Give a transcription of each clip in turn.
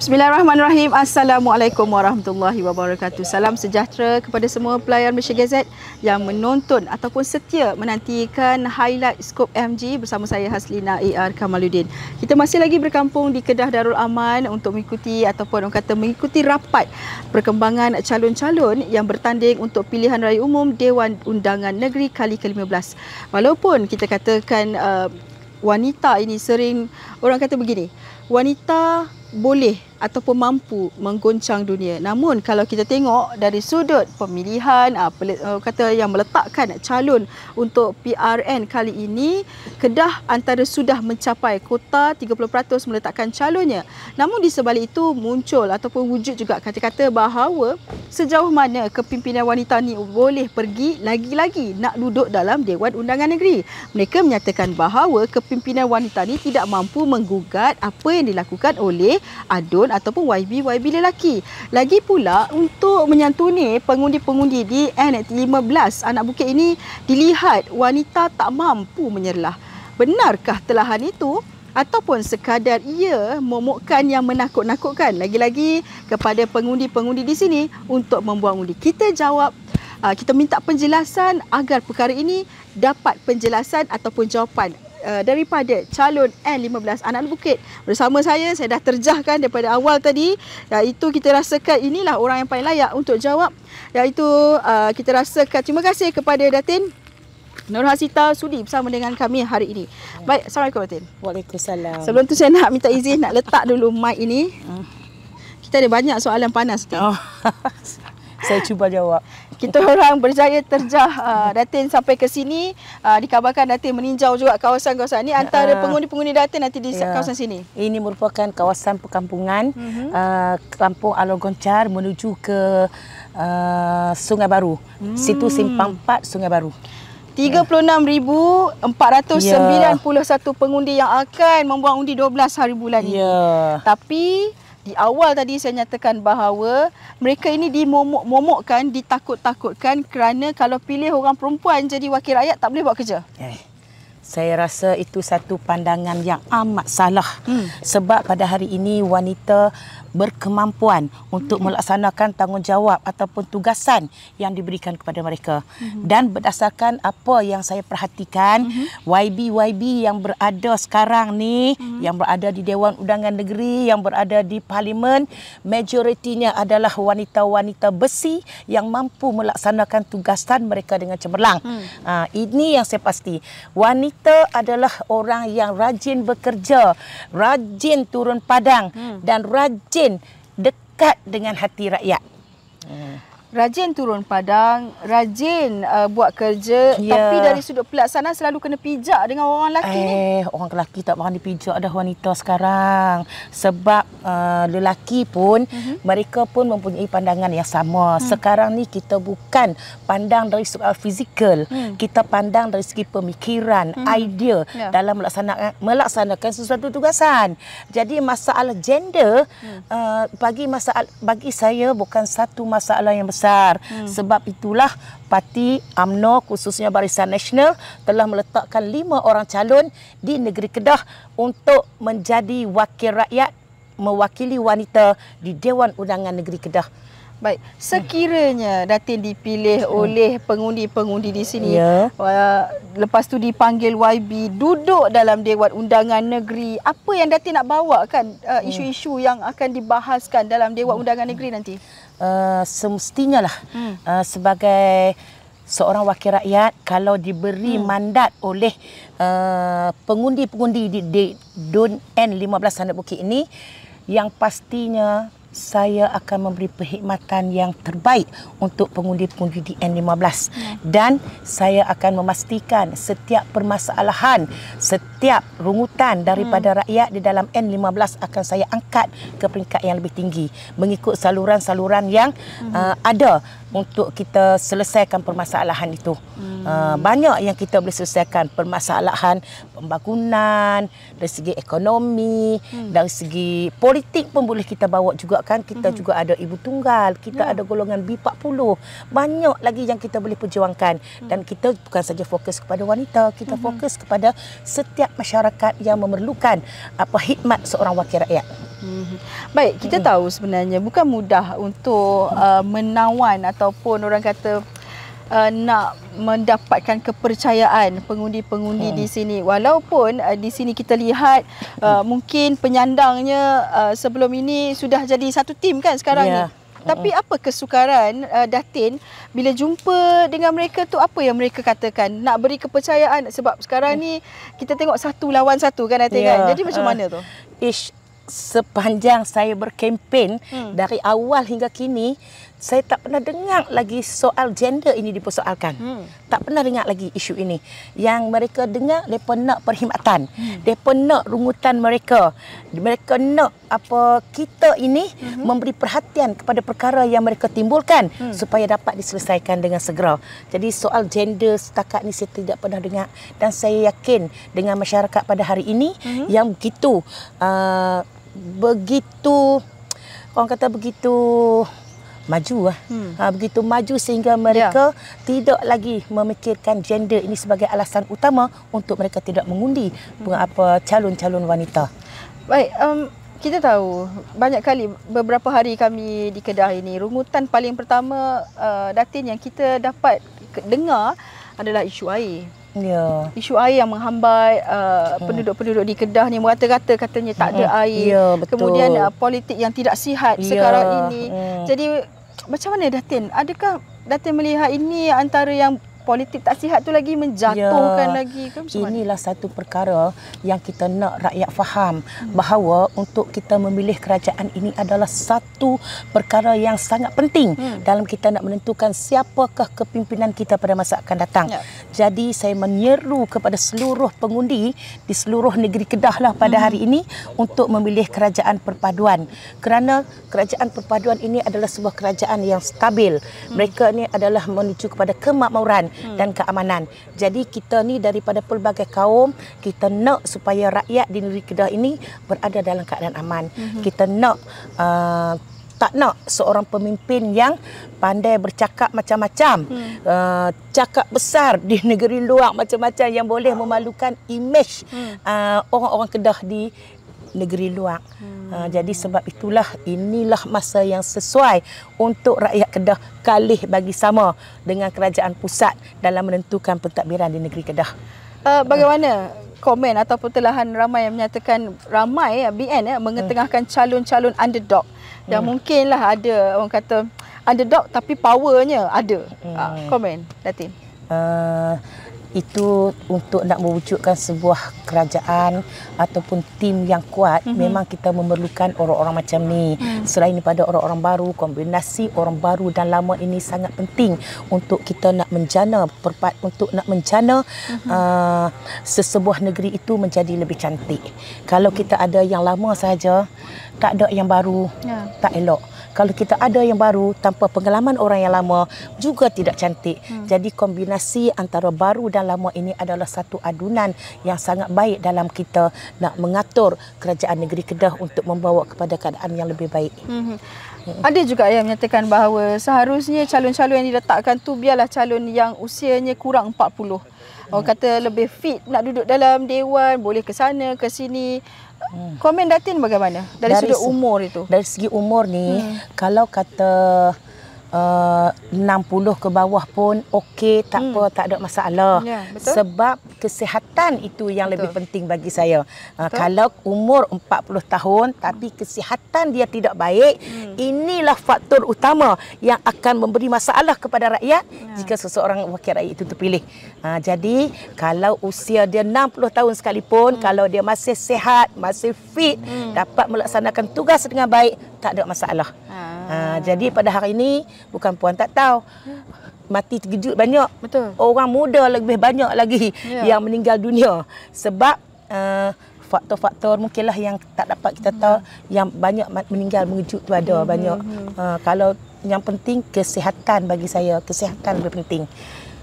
Bismillahirrahmanirrahim. Assalamualaikum warahmatullahi wabarakatuh. Salam sejahtera kepada semua pelayan Malaysia Gazette yang menonton ataupun setia menantikan highlight skop MG bersama saya Haslina AR Kamaludin. Kita masih lagi berkampung di Kedah Darul Aman untuk mengikuti ataupun orang kata mengikuti rapat perkembangan calon-calon yang bertanding untuk pilihan raya umum Dewan Undangan Negeri kali ke-15. Walaupun kita katakan uh, wanita ini sering orang kata begini, wanita boleh ataupun mampu menggoncang dunia. Namun kalau kita tengok dari sudut pemilihan ah, eh, kata yang meletakkan calon untuk PRN kali ini, Kedah antara sudah mencapai kota 30% meletakkan calonnya. Namun di sebalik itu muncul ataupun wujud juga kata-kata bahawa sejauh mana kepimpinan wanita ni boleh pergi lagi-lagi nak duduk dalam Dewan Undangan Negeri. Mereka menyatakan bahawa kepimpinan wanita ni tidak mampu menggugat apa yang dilakukan oleh adun ataupun ataupun YB YB lelaki. Lagi pula untuk menyantuni pengundi-pengundi di NX15 anak bukit ini dilihat wanita tak mampu menyerlah. Benarkah telahan itu? ataupun sekadar ia momokkan yang menakut-nakutkan lagi-lagi kepada pengundi-pengundi di sini untuk membuang undi. Kita jawab, kita minta penjelasan agar perkara ini dapat penjelasan ataupun jawapan uh, daripada calon N15 Anak Bukit. Bersama saya, saya dah terjahkan daripada awal tadi. Iaitu kita rasakan inilah orang yang paling layak untuk jawab. Iaitu uh, kita rasakan terima kasih kepada Datin Nur Hasita sudi bersama dengan kami hari ini. Baik, Assalamualaikum Datin. Waalaikumsalam. Sebelum tu saya nak minta izin nak letak dulu mic ini. Ah. Kita ada banyak soalan panas. Oh. saya cuba jawab. Kita orang berjaya terjah uh, Datin sampai ke sini. Uh, dikabarkan Datin meninjau juga kawasan-kawasan ini antara ya. pengundi-pengundi Datin nanti di ya. kawasan sini. Ini merupakan kawasan perkampungan uh-huh. Mhm. Ah, uh, Kampung Alogoncar menuju ke uh, Sungai Baru. Hmm. Situ Simpang 4 Sungai Baru. 36,491 yeah. pengundi yang akan membuang undi 12 hari bulan ini. Yeah. Tapi di awal tadi saya nyatakan bahawa mereka ini dimomok-momokkan, ditakut-takutkan kerana kalau pilih orang perempuan jadi wakil rakyat tak boleh buat kerja. Eh. Saya rasa itu satu pandangan yang amat salah. Hmm. Sebab pada hari ini wanita berkemampuan untuk hmm. melaksanakan tanggungjawab ataupun tugasan yang diberikan kepada mereka. Hmm. Dan berdasarkan apa yang saya perhatikan, YB-YB hmm. yang berada sekarang ni, hmm. yang berada di Dewan Undangan Negeri, yang berada di Parlimen, majoritinya adalah wanita-wanita besi yang mampu melaksanakan tugasan mereka dengan cemerlang. Hmm. Ha, ini yang saya pasti. Wanita kita adalah orang yang rajin bekerja, rajin turun padang hmm. dan rajin dekat dengan hati rakyat. Hmm rajin turun padang, rajin uh, buat kerja yeah. tapi dari sudut pelaksanaan selalu kena pijak dengan orang lelaki eh, ni. Orang lelaki tak berani dipijak dah wanita sekarang. Sebab uh, lelaki pun uh-huh. mereka pun mempunyai pandangan yang sama. Hmm. Sekarang ni kita bukan pandang dari soal uh, fizikal. Hmm. Kita pandang dari segi pemikiran, hmm. idea yeah. dalam melaksanakan, eh, melaksanakan sesuatu tugasan. Jadi masalah gender hmm. uh, bagi masalah bagi saya bukan satu masalah yang besar besar. Hmm. Sebab itulah parti AMNO khususnya Barisan Nasional telah meletakkan lima orang calon di negeri Kedah untuk menjadi wakil rakyat mewakili wanita di Dewan Undangan Negeri Kedah. Baik, sekiranya Datin dipilih hmm. oleh pengundi-pengundi di sini, ya. Uh, lepas tu dipanggil YB duduk dalam Dewan Undangan Negeri, apa yang Datin nak bawa kan uh, hmm. isu-isu yang akan dibahaskan dalam Dewan hmm. Undangan Negeri nanti? Eh, semestinya lah hmm. uh, sebagai seorang wakil rakyat kalau diberi hmm. mandat oleh uh, pengundi-pengundi di, di Dun N1500 Bukit ini yang pastinya saya akan memberi perkhidmatan yang terbaik untuk pengundi-pengundi di N15 dan saya akan memastikan setiap permasalahan setiap rungutan daripada hmm. rakyat di dalam N15 akan saya angkat ke peringkat yang lebih tinggi mengikut saluran-saluran yang hmm. uh, ada untuk kita selesaikan permasalahan itu. Hmm. Ah, banyak yang kita boleh selesaikan permasalahan pembangunan, dari segi ekonomi, hmm. dari segi politik pun boleh kita bawa juga kan. Kita hmm. juga ada ibu tunggal, kita hmm. ada golongan B40. Banyak lagi yang kita boleh perjuangkan hmm. dan kita bukan saja fokus kepada wanita, kita hmm. fokus kepada setiap masyarakat yang memerlukan apa khidmat seorang wakil rakyat hmm Baik, kita hmm tahu sebenarnya bukan mudah untuk uh, menawan ataupun orang kata uh, nak mendapatkan kepercayaan pengundi-pengundi mm. di sini. Walaupun uh, di sini kita lihat uh, hmm. mungkin penyandangnya uh, sebelum ini sudah jadi satu tim kan sekarang yeah. ni. Ya. Tapi mm-hmm. apa kesukaran uh, Datin bila jumpa dengan mereka tu apa yang mereka katakan nak beri kepercayaan sebab sekarang mm. ni kita tengok satu lawan satu kan Datin yeah. kan. Ya. Jadi macam uh. mana tu? Ish, sepanjang saya berkempen hmm. dari awal hingga kini saya tak pernah dengar lagi soal gender ini dipersoalkan. Hmm. Tak pernah dengar lagi isu ini. Yang mereka dengar depa nak perkhidmatan, hmm. depa nak rungutan mereka. Mereka nak apa kita ini hmm. memberi perhatian kepada perkara yang mereka timbulkan hmm. supaya dapat diselesaikan dengan segera. Jadi soal gender setakat ini saya tidak pernah dengar dan saya yakin dengan masyarakat pada hari ini hmm. yang begitu uh, begitu orang kata begitu maju ah. Hmm. Ha, begitu maju sehingga mereka ya. tidak lagi memikirkan gender ini sebagai alasan utama untuk mereka tidak mengundi hmm. apa calon-calon wanita. Baik, um kita tahu banyak kali beberapa hari kami di Kedah ini rungutan paling pertama uh, datin yang kita dapat dengar adalah isu air. Yeah. Isu air yang menghambat penduduk-penduduk uh, hmm. di Kedah ni merata-rata katanya tak ada hmm. air. Yeah, betul. Kemudian uh, politik yang tidak sihat yeah. sekarang ini. Hmm. Jadi macam mana Datin? Adakah Datin melihat ini antara yang politik tak sihat tu lagi menjatuhkan ya, lagi ke macam inilah mana? satu perkara yang kita nak rakyat faham hmm. bahawa untuk kita memilih kerajaan ini adalah satu perkara yang sangat penting hmm. dalam kita nak menentukan siapakah kepimpinan kita pada masa akan datang ya. jadi saya menyeru kepada seluruh pengundi di seluruh negeri Kedah lah pada hmm. hari ini untuk memilih kerajaan perpaduan kerana kerajaan perpaduan ini adalah sebuah kerajaan yang stabil hmm. mereka ni adalah menuju kepada kemakmuran hmm. Hmm. dan keamanan. Jadi kita ni daripada pelbagai kaum, kita nak supaya rakyat di negeri Kedah ini berada dalam keadaan aman. Hmm. Kita nak uh, tak nak seorang pemimpin yang pandai bercakap macam-macam, hmm. uh, cakap besar di negeri luar macam-macam yang boleh memalukan imej hmm. uh, orang-orang Kedah di negeri luar. Hmm. Uh, jadi sebab itulah inilah masa yang sesuai untuk rakyat Kedah kalih bagi sama dengan kerajaan pusat dalam menentukan pentadbiran di negeri Kedah. Uh, bagaimana komen ataupun telahan ramai yang menyatakan ramai eh, BN ya, eh, mengetengahkan hmm. calon-calon underdog yang hmm. mungkinlah ada orang kata underdog tapi powernya ada. Ah, hmm. komen Datin. Uh, ah, itu untuk nak mewujudkan sebuah kerajaan ataupun tim yang kuat mm-hmm. memang kita memerlukan orang-orang macam ni mm. selain daripada orang-orang baru kombinasi orang baru dan lama ini sangat penting untuk kita nak menjana perpat untuk nak menjana mm-hmm. uh, sesebuah negeri itu menjadi lebih cantik kalau kita ada yang lama saja tak ada yang baru yeah. tak elok kalau kita ada yang baru tanpa pengalaman orang yang lama juga tidak cantik. Hmm. Jadi kombinasi antara baru dan lama ini adalah satu adunan yang sangat baik dalam kita nak mengatur kerajaan negeri Kedah untuk membawa kepada keadaan yang lebih baik. Hmm. hmm. Ada juga yang menyatakan bahawa seharusnya calon-calon yang diletakkan tu biarlah calon yang usianya kurang 40. Orang kata lebih fit nak duduk dalam dewan, boleh ke sana, ke sini. Hmm. Komen Datin bagaimana dari, dari sudut umur itu? Dari segi umur ni, hmm. kalau kata Eh, uh, 60 ke bawah pun okey tak hmm. apa tak ada masalah ya, sebab kesihatan itu yang betul. lebih penting bagi saya uh, kalau umur 40 tahun tapi hmm. kesihatan dia tidak baik hmm. inilah faktor utama yang akan memberi masalah kepada rakyat ya. jika seseorang wakil rakyat itu terpilih uh, jadi kalau usia dia 60 tahun sekalipun hmm. kalau dia masih sehat, masih fit hmm. dapat melaksanakan tugas dengan baik tak ada masalah ha. Ha, jadi pada hari ini bukan puan tak tahu. Mati terkejut banyak. Betul. Orang muda lebih banyak lagi ya. yang meninggal dunia sebab uh, faktor-faktor mungkinlah yang tak dapat kita tahu hmm. yang banyak meninggal mengejut tu ada hmm. banyak. Uh, kalau yang penting kesihatan bagi saya, kesihatan lebih penting.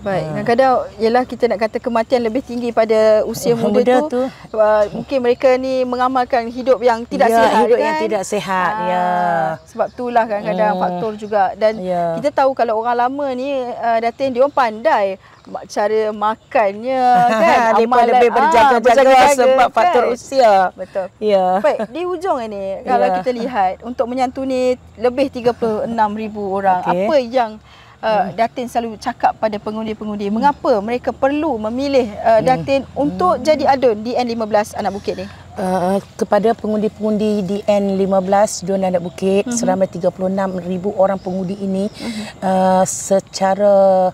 Baik. Ah. Kadang-kadang ialah kita nak kata kematian lebih tinggi pada usia oh, muda, muda tu. tu. Uh, mungkin mereka ni mengamalkan hidup yang tidak ya, sihat. Hidup kan? yang tidak sihat. Uh, ya. Ah, sebab itulah kadang-kadang hmm. faktor juga. Dan ya. kita tahu kalau orang lama ni uh, datang dia orang pandai cara makannya kan amal lebih berjaga-jaga ah, sebab kan? faktor usia betul ya baik di ujung ini kalau ya. kita lihat untuk menyantuni lebih 36000 orang okay. apa yang uh, hmm. Datin selalu cakap pada pengundi-pengundi hmm. mengapa mereka perlu memilih uh, hmm. Datin hmm. untuk hmm. jadi adun di N15 Anak Bukit ni? Uh, kepada pengundi-pengundi di N15 Jun Anak Bukit uh mhm. -huh. seramai 36,000 orang pengundi ini uh uh, secara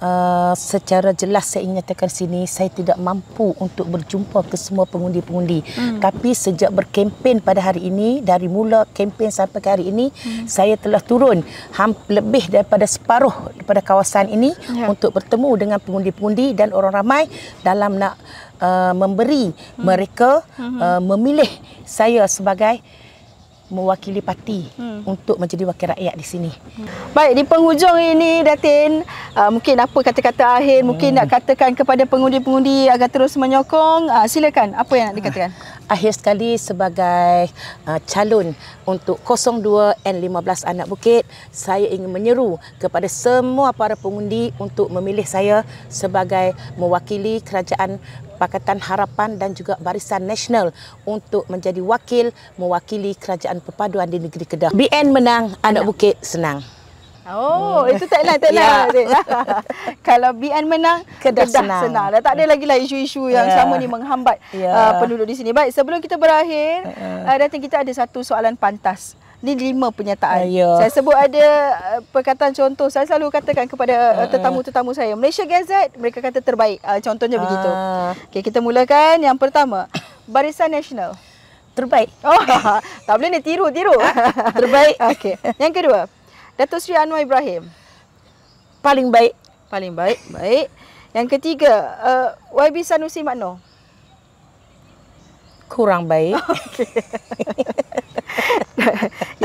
Uh, secara jelas saya ingin nyatakan sini saya tidak mampu untuk berjumpa ke semua pengundi-pengundi hmm. tapi sejak berkempen pada hari ini dari mula kempen sampai ke hari ini hmm. saya telah turun lebih daripada separuh daripada kawasan ini ya. untuk bertemu dengan pengundi-pengundi dan orang ramai dalam nak uh, memberi hmm. mereka uh, memilih saya sebagai mewakili parti hmm. untuk menjadi wakil rakyat di sini. Hmm. Baik, di penghujung ini Datin, uh, mungkin apa kata-kata akhir, hmm. mungkin nak hmm. katakan kepada pengundi-pengundi agar terus menyokong. Uh, silakan, apa yang nak dikatakan? Uh, akhir sekali sebagai uh, calon untuk 02N15 Anak Bukit, saya ingin menyeru kepada semua para pengundi untuk memilih saya sebagai mewakili kerajaan Pakatan Harapan dan juga Barisan Nasional untuk menjadi wakil mewakili kerajaan perpaduan di negeri Kedah. BN menang, Anak Bukit senang. Oh, hmm. itu tak nak, tak nak. Yeah. Kalau BN menang, Kedah, Kedah senang. senang. Dah tak ada lagi lah isu-isu yang yeah. sama ni menghambat yeah. uh, penduduk di sini. Baik, sebelum kita berakhir, ya. uh, datang kita ada satu soalan pantas ni lima penyataan. Uh, ah, ya. Saya sebut ada uh, perkataan contoh saya selalu katakan kepada uh, ah, ah. tetamu-tetamu saya Malaysia Gazette mereka kata terbaik. contohnya uh. begitu. Okay kita mulakan yang pertama Barisan Nasional. Terbaik. Oh, tak boleh ni tiru tiru. terbaik. Okey. Yang kedua Datuk Sri Anwar Ibrahim. Paling baik. Paling baik. Baik. Yang ketiga uh, YB Sanusi Makno. Kurang baik. Okey.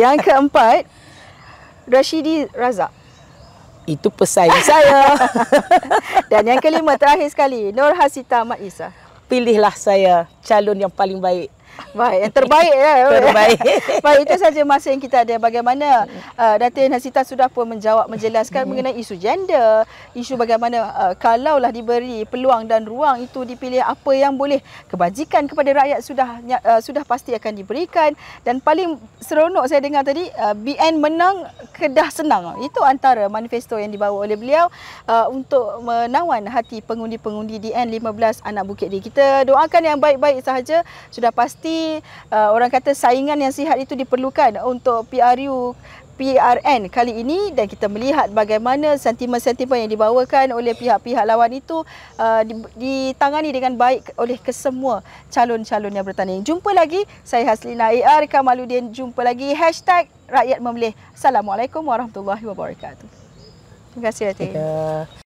Yang keempat, Rashidi Razak. Itu pesaing saya. Dan yang kelima, terakhir sekali, Nur Hasita Mat Isa. Pilihlah saya calon yang paling baik. Baik, yang terbaik ya. Terbaik. Baik, itu saja masa yang kita ada. Bagaimana uh, Datin Hasita sudah pun menjawab, menjelaskan hmm. mengenai isu gender, isu bagaimana uh, kalaulah diberi peluang dan ruang itu dipilih apa yang boleh kebajikan kepada rakyat sudah uh, sudah pasti akan diberikan dan paling seronok saya dengar tadi uh, BN menang Kedah senang. Itu antara manifesto yang dibawa oleh beliau uh, untuk menawan hati pengundi-pengundi DN 15 Anak Bukit ini. Kita doakan yang baik-baik sahaja sudah pasti pasti uh, orang kata saingan yang sihat itu diperlukan untuk PRU PRN kali ini dan kita melihat bagaimana sentimen-sentimen yang dibawakan oleh pihak-pihak lawan itu uh, ditangani dengan baik oleh kesemua calon-calon yang bertanding. Jumpa lagi, saya Haslina AR Kamaludin. Jumpa lagi, hashtag Assalamualaikum warahmatullahi wabarakatuh. Terima kasih, Ratin.